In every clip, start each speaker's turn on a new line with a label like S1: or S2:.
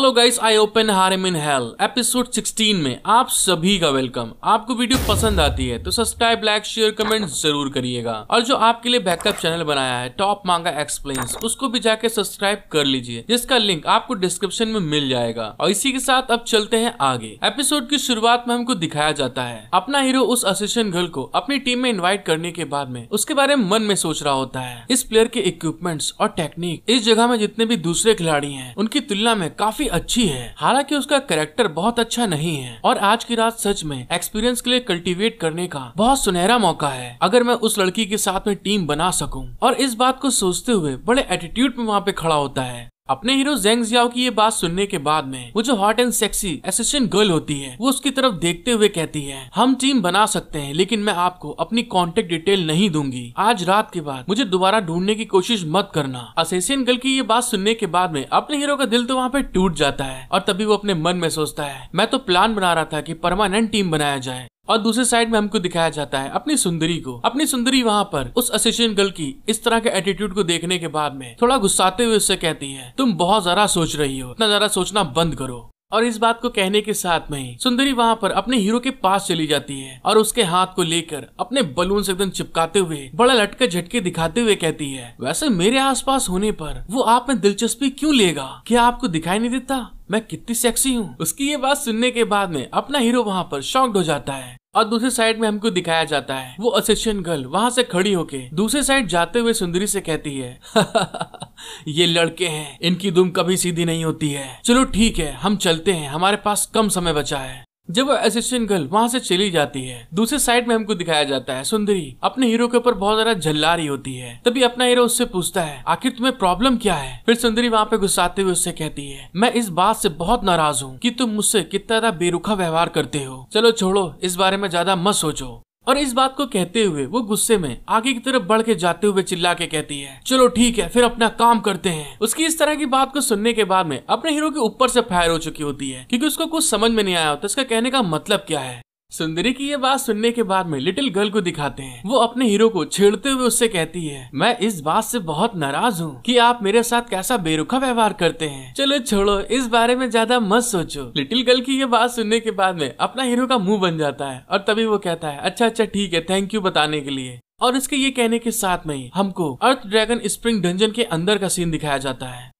S1: hello guys I open harem in hell episode 16 में आप सभी का वेलकम आपको वीडियो पसंद आती है तो सब्सक्राइब लाइक शेयर कमेंट जरूर करिएगा और जो आपके लिए बैकअप चैनल बनाया है टॉप मांगा एक्सप्लेन उसको भी जाके सब्सक्राइब कर लीजिए जिसका लिंक आपको डिस्क्रिप्शन में मिल जाएगा और इसी के साथ अब चलते हैं आगे एपिसोड की शुरुआत में हमको दिखाया जाता है अपना हीरो उस असिस्टेंट गर्ल को अपनी टीम में इन्वाइट करने के बाद में उसके बारे में मन में सोच रहा होता है इस प्लेयर के इक्विपमेंट्स और टेक्निक इस जगह में जितने भी दूसरे खिलाड़ी हैं उनकी तुलना में काफी अच्छी है हालांकि उसका कैरेक्टर बहुत अच्छा नहीं है और आज की रात सच में एक्सपीरियंस के लिए कल्टीवेट करने का बहुत सुनहरा मौका है अगर मैं उस लड़की के साथ में टीम बना सकूं और इस बात को सोचते हुए बड़े एटीट्यूड में वहाँ पे खड़ा होता है अपने हीरो जेंग जियाओ की ये बात सुनने के बाद में वो जो hot and sexy assistant girl होती है वो उसकी तरफ देखते हुए कहती है हम टीम बना सकते हैं लेकिन मैं आपको अपनी कॉन्टेक्ट डिटेल नहीं दूंगी आज रात के बाद मुझे दोबारा ढूंढने की कोशिश मत करना असिस्टेंट गर्ल की ये बात सुनने के बाद में अपने हीरो का दिल तो वहाँ पे टूट जाता है और तभी वो अपने मन में सोचता है मैं तो प्लान बना रहा था की परमानेंट टीम बनाया जाए और दूसरे साइड में हमको दिखाया जाता है अपनी सुंदरी को अपनी सुंदरी वहाँ पर उस असिस्टेंट गर्ल की इस तरह के एटीट्यूड को देखने के बाद में थोड़ा गुस्साते हुए उससे कहती है तुम बहुत ज्यादा सोच रही हो इतना ज्यादा सोचना बंद करो और इस बात को कहने के साथ में ही सुंदरी वहाँ पर अपने हीरो के पास चली जाती है और उसके हाथ को लेकर अपने बलून से एकदम चिपकाते हुए बड़ा लटके झटके दिखाते हुए कहती है वैसे मेरे आसपास होने पर वो आप में दिलचस्पी क्यों लेगा क्या आपको दिखाई नहीं देता मैं कितनी सेक्सी हूँ उसकी ये बात सुनने के बाद में अपना हीरो वहाँ पर शॉक्ड हो जाता है और दूसरी साइड में हमको दिखाया जाता है वो असिस्टेंट गर्ल वहां से खड़ी होके दूसरी साइड जाते हुए सुंदरी से कहती है ये लड़के हैं इनकी दुम कभी सीधी नहीं होती है चलो ठीक है हम चलते हैं हमारे पास कम समय बचा है जब वो असिस्टेंट गर्ल वहाँ से चली जाती है दूसरे साइड में हमको दिखाया जाता है सुंदरी अपने हीरो के ऊपर बहुत ज्यादा झल्ला रही होती है तभी अपना हीरो उससे पूछता है आखिर तुम्हें प्रॉब्लम क्या है फिर सुंदरी वहाँ पे गुस्साते हुए उससे कहती है मैं इस बात से बहुत नाराज हूँ की तुम मुझसे कितना ज्यादा बेरुखा व्यवहार करते हो चलो छोड़ो इस बारे में ज्यादा मत सोचो और इस बात को कहते हुए वो गुस्से में आगे की तरफ बढ़ के जाते हुए चिल्ला के कहती है चलो ठीक है फिर अपना काम करते हैं उसकी इस तरह की बात को सुनने के बाद में अपने हीरो के ऊपर से फायर हो चुकी होती है क्योंकि उसको कुछ समझ में नहीं आया होता इसका कहने का मतलब क्या है सुंदरी की ये बात सुनने के बाद में लिटिल गर्ल को दिखाते हैं वो अपने हीरो को छेड़ते हुए उससे कहती है मैं इस बात से बहुत नाराज हूँ कि आप मेरे साथ कैसा बेरुखा व्यवहार करते हैं चलो छोड़ो इस बारे में ज्यादा मत सोचो लिटिल गर्ल की ये बात सुनने के बाद में अपना हीरो का मुंह बन जाता है और तभी वो कहता है अच्छा अच्छा ठीक है थैंक यू बताने के लिए और इसके ये कहने के साथ में ही हमको अर्थ ड्रैगन स्प्रिंग डंजन के अंदर का सीन दिखाया जाता है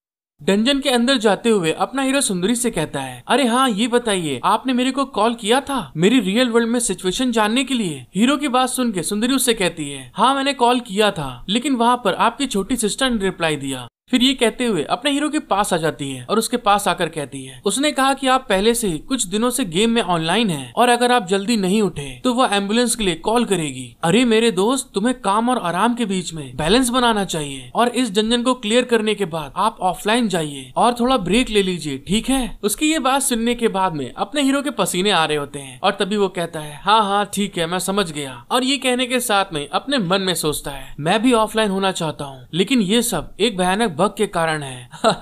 S1: डंजन के अंदर जाते हुए अपना हीरो सुंदरी से कहता है अरे हाँ ये बताइए आपने मेरे को कॉल किया था मेरी रियल वर्ल्ड में सिचुएशन जानने के लिए हीरो की बात सुन के सुंदरी उससे कहती है हाँ मैंने कॉल किया था लेकिन वहाँ पर आपकी छोटी सिस्टर ने रिप्लाई दिया फिर ये कहते हुए अपने हीरो के पास आ जाती है और उसके पास आकर कहती है उसने कहा कि आप पहले से कुछ दिनों से गेम में ऑनलाइन हैं और अगर आप जल्दी नहीं उठे तो वह एम्बुलेंस के लिए कॉल करेगी अरे मेरे दोस्त तुम्हें काम और आराम के बीच में बैलेंस बनाना चाहिए और इस जंजन को क्लियर करने के बाद आप ऑफलाइन जाइए और थोड़ा ब्रेक ले लीजिए ठीक है उसकी ये बात सुनने के बाद में अपने हीरो के पसीने आ रहे होते हैं और तभी वो कहता है हाँ हाँ ठीक है मैं समझ गया और ये कहने के साथ में अपने मन में सोचता है मैं भी ऑफलाइन होना चाहता हूँ लेकिन ये सब एक भयानक बग के कारण है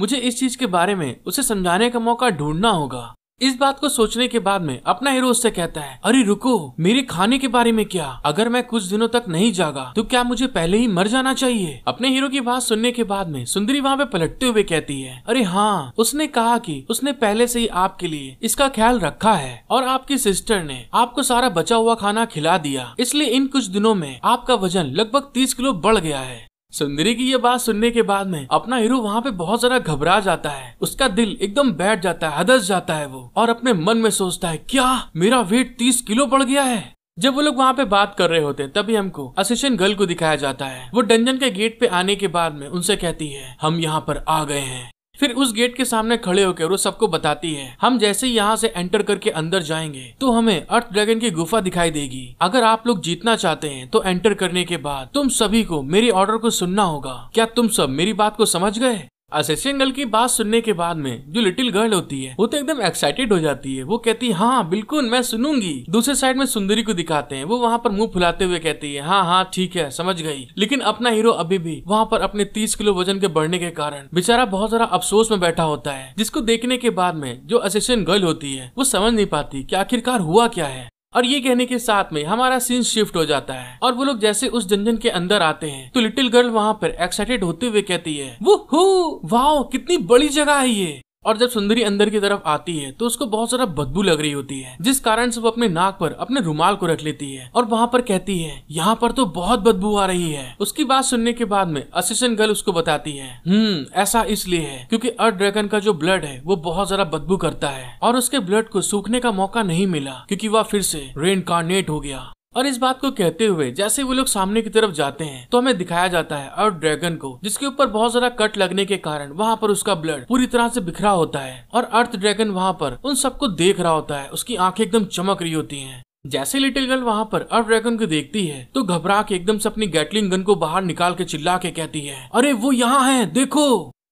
S1: मुझे इस चीज के बारे में उसे समझाने का मौका ढूंढना होगा इस बात को सोचने के बाद में अपना हीरो उससे कहता है अरे रुको मेरे खाने के बारे में क्या अगर मैं कुछ दिनों तक नहीं जागा तो क्या मुझे पहले ही मर जाना चाहिए अपने हीरो की बात सुनने के बाद में सुंदरी वहाँ पे पलटते हुए कहती है अरे हाँ उसने कहा कि उसने पहले से ही आपके लिए इसका ख्याल रखा है और आपकी सिस्टर ने आपको सारा बचा हुआ खाना खिला दिया इसलिए इन कुछ दिनों में आपका वजन लगभग तीस किलो बढ़ गया है सुंदरी की ये बात सुनने के बाद में अपना हीरो वहाँ पे बहुत ज्यादा घबरा जाता है उसका दिल एकदम बैठ जाता है हदस जाता है वो और अपने मन में सोचता है क्या मेरा वेट तीस किलो बढ़ गया है जब वो लोग वहाँ पे बात कर रहे होते हैं तभी हमको असिस्टेंट गर्ल को दिखाया जाता है वो डंजन के गेट पे आने के बाद में उनसे कहती है हम यहाँ पर आ गए हैं फिर उस गेट के सामने खड़े होकर वो सबको बताती है हम जैसे ही यहाँ से एंटर करके अंदर जाएंगे तो हमें अर्थ ड्रैगन की गुफा दिखाई देगी अगर आप लोग जीतना चाहते हैं तो एंटर करने के बाद तुम सभी को मेरे ऑर्डर को सुनना होगा क्या तुम सब मेरी बात को समझ गए असेसियन गर्ल की बात सुनने के बाद में जो लिटिल गर्ल होती है वो तो एकदम एक्साइटेड हो जाती है वो कहती है हाँ बिल्कुल मैं सुनूंगी दूसरे साइड में सुंदरी को दिखाते हैं वो वहाँ पर मुंह फुलाते हुए कहती है हाँ हाँ ठीक है समझ गई लेकिन अपना हीरो अभी भी वहाँ पर अपने तीस किलो वजन के बढ़ने के कारण बेचारा बहुत सारा अफसोस में बैठा होता है जिसको देखने के बाद में जो असेसियन गर्ल होती है वो समझ नहीं पाती की आखिरकार हुआ क्या है और ये कहने के साथ में हमारा सीन शिफ्ट हो जाता है और वो लोग जैसे उस जंजन के अंदर आते हैं तो लिटिल गर्ल वहाँ पर एक्साइटेड होते हुए कहती है वो हो वाह कितनी बड़ी जगह है ये और जब सुंदरी अंदर की तरफ आती है तो उसको बहुत सारा बदबू लग रही होती है जिस कारण से वो अपने नाक पर अपने रुमाल को रख लेती है और वहाँ पर कहती है यहाँ पर तो बहुत बदबू आ रही है उसकी बात सुनने के बाद में असिस्टेंट गर्ल उसको बताती है हम्म ऐसा इसलिए है क्योंकि अर्थ ड्रैगन का जो ब्लड है वो बहुत ज्यादा बदबू करता है और उसके ब्लड को सूखने का मौका नहीं मिला क्योंकि वह फिर से रेन हो गया और इस बात को कहते हुए जैसे वो लोग सामने की तरफ जाते हैं तो हमें दिखाया जाता है और ड्रैगन को जिसके ऊपर बहुत ज्यादा कट लगने के कारण वहाँ पर उसका ब्लड पूरी तरह से बिखरा होता है और अर्थ ड्रैगन वहाँ पर उन सबको देख रहा होता है उसकी आंखें एकदम चमक रही होती हैं जैसे लिटिल गर्ल वहाँ पर अर्थ ड्रैगन को देखती है तो घबरा के एकदम से अपनी गैटलिंग गन को बाहर निकाल के चिल्ला के कहती है अरे वो यहाँ है देखो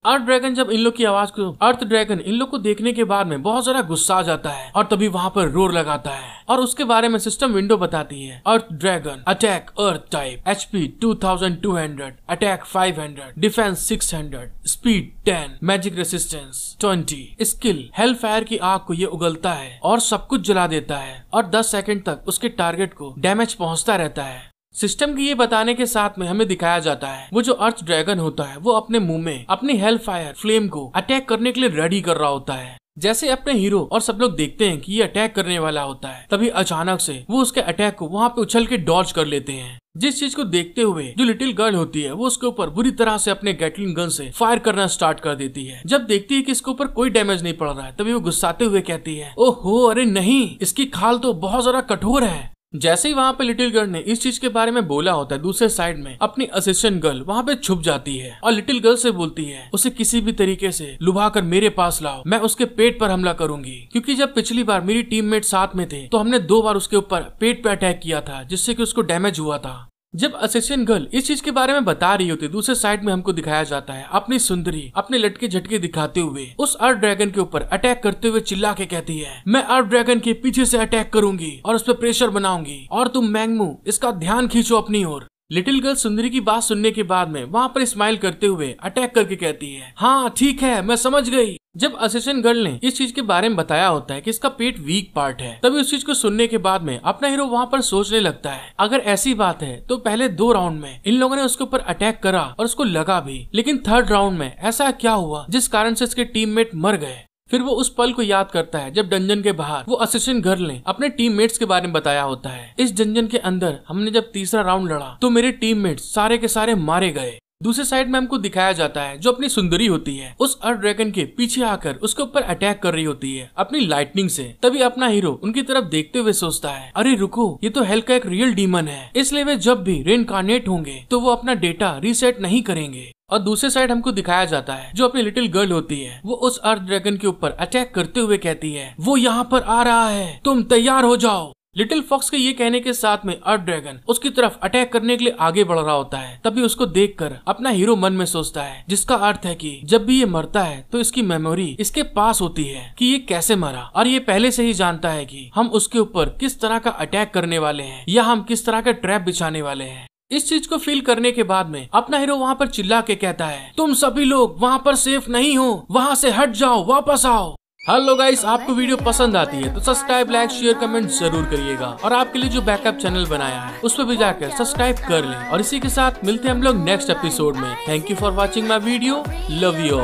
S1: अर्थ ड्रैगन जब इन लोग की आवाज को अर्थ ड्रैगन इन लोग को देखने के बाद में बहुत ज्यादा गुस्सा आ जाता है और तभी वहाँ पर रोर लगाता है और उसके बारे में सिस्टम विंडो बताती है earth dragon attack earth type H P two thousand two hundred attack five hundred defence six hundred speed ten magic resistance twenty skill hell fire की आग को ये उगलता है और सब कुछ जला देता है और दस सेकेंड तक उसके टारगेट को डैमेज पहुँचता रहता है सिस्टम की ये बताने के साथ में हमें दिखाया जाता है वो जो अर्थ ड्रैगन होता है वो अपने मुंह में अपनी हेल फायर फ्लेम को अटैक करने के लिए रेडी कर रहा होता है जैसे अपने हीरो और सब लोग देखते हैं कि ये अटैक करने वाला होता है तभी अचानक से वो उसके अटैक को वहाँ पे उछल के डॉज कर लेते हैं जिस चीज को देखते हुए जो लिटिल गर्ल होती है वो उसके ऊपर बुरी तरह से अपने गैटलिन गन से फायर करना स्टार्ट कर देती है जब देखती है कि इसके ऊपर कोई डैमेज नहीं पड़ रहा है तभी वो गुस्साते हुए कहती है ओहो अरे नहीं इसकी खाल तो बहुत ज्यादा कठोर है जैसे ही वहाँ पे लिटिल गर्ल ने इस चीज के बारे में बोला होता है दूसरे साइड में अपनी असिस्टेंट गर्ल वहाँ पे छुप जाती है और लिटिल गर्ल से बोलती है उसे किसी भी तरीके से लुभा कर मेरे पास लाओ मैं उसके पेट पर हमला करूंगी क्योंकि जब पिछली बार मेरी टीममेट साथ में थे तो हमने दो बार उसके ऊपर पेट पे अटैक किया था जिससे कि उसको डैमेज हुआ था जब असेसियन गर्ल इस चीज के बारे में बता रही होती दूसरे साइड में हमको दिखाया जाता है अपनी सुंदरी अपने लटके झटके दिखाते हुए उस अर्थ ड्रैगन के ऊपर अटैक करते हुए चिल्ला के कहती है मैं अर्थ ड्रैगन के पीछे से अटैक करूंगी और उस पर प्रेशर बनाऊंगी और तुम मैंगमू इसका ध्यान खींचो अपनी ओर लिटिल गर्ल सुंदरी की बात सुनने के बाद में वहाँ पर स्माइल करते हुए अटैक करके कहती है हाँ ठीक है मैं समझ गई जब असिस्टेंट गर्ल ने इस चीज के बारे में बताया होता है कि इसका पेट वीक पार्ट है तभी उस चीज को सुनने के बाद में अपना हीरो वहाँ पर सोचने लगता है अगर ऐसी बात है तो पहले दो राउंड में इन लोगों ने उसके ऊपर अटैक करा और उसको लगा भी लेकिन थर्ड राउंड में ऐसा क्या हुआ जिस कारण से इसके टीममेट मर गए फिर वो उस पल को याद करता है जब डंजन के बाहर वो असिस्टेंट गर्ल ने अपने टीममेट्स के बारे में बताया होता है इस डंजन के अंदर हमने जब तीसरा राउंड लड़ा तो मेरे टीममेट्स सारे के सारे मारे गए दूसरे साइड में हमको दिखाया जाता है जो अपनी सुंदरी होती है उस अर्थ ड्रैगन के पीछे आकर उसके ऊपर अटैक कर रही होती है अपनी लाइटनिंग से तभी अपना हीरो उनकी तरफ देखते हुए सोचता है अरे रुको ये तो हेल का एक रियल डीमन है इसलिए वे जब भी रेनकारनेट होंगे तो वो अपना डेटा रीसेट नहीं करेंगे और दूसरे साइड हमको दिखाया जाता है जो अपनी लिटिल गर्ल होती है वो उस अर्थ ड्रैगन के ऊपर अटैक करते हुए कहती है वो यहाँ पर आ रहा है तुम तैयार हो जाओ लिटिल फॉक्स के ये कहने के साथ में अर्थ ड्रैगन उसकी तरफ अटैक करने के लिए आगे बढ़ रहा होता है तभी उसको देखकर अपना हीरो मन में सोचता है जिसका अर्थ है कि जब भी ये मरता है तो इसकी मेमोरी इसके पास होती है कि ये कैसे मरा और ये पहले से ही जानता है कि हम उसके ऊपर किस तरह का अटैक करने वाले हैं या हम किस तरह का ट्रैप बिछाने वाले हैं इस चीज को फील करने के बाद में अपना हीरो वहाँ पर चिल्ला के कहता है तुम सभी लोग वहाँ पर सेफ नहीं हो वहाँ से हट जाओ वापस आओ हेलो गाइस आपको वीडियो पसंद आती है तो सब्सक्राइब लाइक शेयर कमेंट जरूर करिएगा और आपके लिए जो बैकअप चैनल बनाया है उस पर भी जाकर सब्सक्राइब कर लें और इसी के साथ मिलते हैं हम लोग नेक्स्ट एपिसोड में thank you for watching my video love you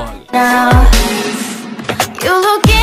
S1: all